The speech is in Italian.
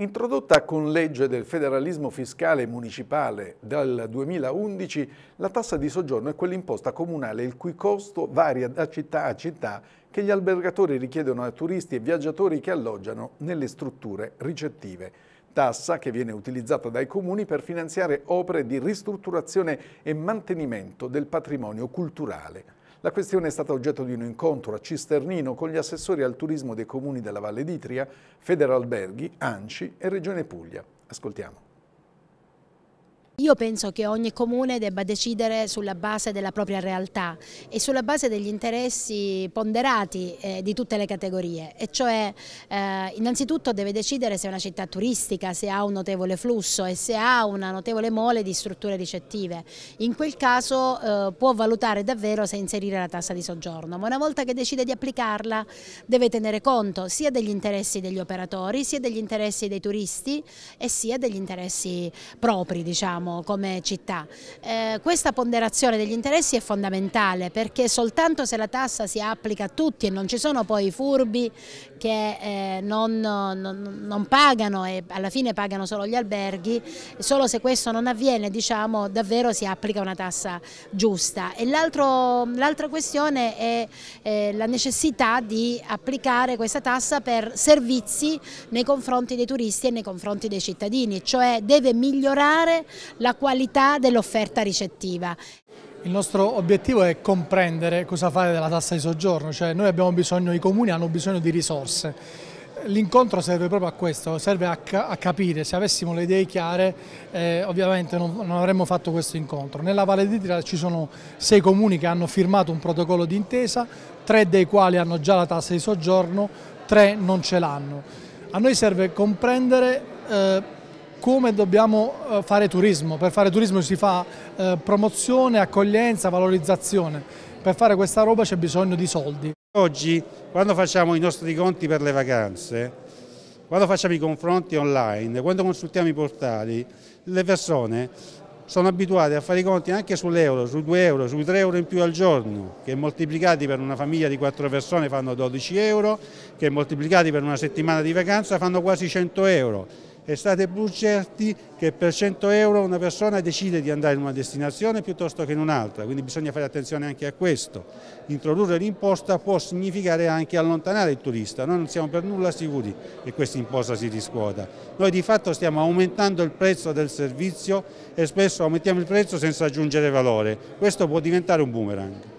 Introdotta con legge del federalismo fiscale municipale dal 2011, la tassa di soggiorno è quell'imposta comunale il cui costo varia da città a città che gli albergatori richiedono a turisti e viaggiatori che alloggiano nelle strutture ricettive. Tassa che viene utilizzata dai comuni per finanziare opere di ristrutturazione e mantenimento del patrimonio culturale. La questione è stata oggetto di un incontro a Cisternino con gli assessori al turismo dei comuni della Valle d'Itria, Federalberghi, Anci e Regione Puglia. Ascoltiamo. Io penso che ogni comune debba decidere sulla base della propria realtà e sulla base degli interessi ponderati eh, di tutte le categorie e cioè eh, innanzitutto deve decidere se è una città turistica, se ha un notevole flusso e se ha una notevole mole di strutture ricettive. In quel caso eh, può valutare davvero se inserire la tassa di soggiorno, ma una volta che decide di applicarla deve tenere conto sia degli interessi degli operatori, sia degli interessi dei turisti e sia degli interessi propri, diciamo siamo come città. Eh, questa ponderazione degli interessi è fondamentale perché soltanto se la tassa si applica a tutti e non ci sono poi i furbi che eh, non, non, non, pagano e alla fine pagano solo gli alberghi, solo se questo non avviene diciamo davvero si applica una tassa giusta. l'altra questione è eh, la necessità di applicare questa tassa per servizi nei confronti dei turisti e nei confronti dei cittadini, cioè deve migliorare la qualità dell'offerta ricettiva. Il nostro obiettivo è comprendere cosa fare della tassa di soggiorno, cioè noi abbiamo bisogno, i comuni hanno bisogno di risorse. L'incontro serve proprio a questo, serve a, capire, se avessimo le idee chiare eh, ovviamente non, non, avremmo fatto questo incontro. Nella Valle d'Itria ci sono sei comuni che hanno firmato un protocollo d'intesa, tre dei quali hanno già la tassa di soggiorno, tre non ce l'hanno. A noi serve comprendere eh, come dobbiamo eh, fare turismo. Per fare turismo si fa eh, promozione, accoglienza, valorizzazione. Per fare questa roba c'è bisogno di soldi. Oggi quando facciamo i nostri conti per le vacanze, quando facciamo i confronti online, quando consultiamo i portali, le persone sono abituate a fare i conti anche sull'euro, sui 2 euro, sui 3 euro in più al giorno, che moltiplicati per una famiglia di 4 persone fanno 12 euro, che moltiplicati per una settimana di vacanza fanno quasi 100 euro e state pur certi che per 100 euro una persona decide di andare in una destinazione piuttosto che in un'altra, quindi bisogna fare attenzione anche a questo. Introdurre l'imposta può significare anche allontanare il turista, noi non siamo per nulla sicuri che questa imposta si riscuota. Noi di fatto stiamo aumentando il prezzo del servizio e spesso aumentiamo il prezzo senza aggiungere valore, questo può diventare un boomerang.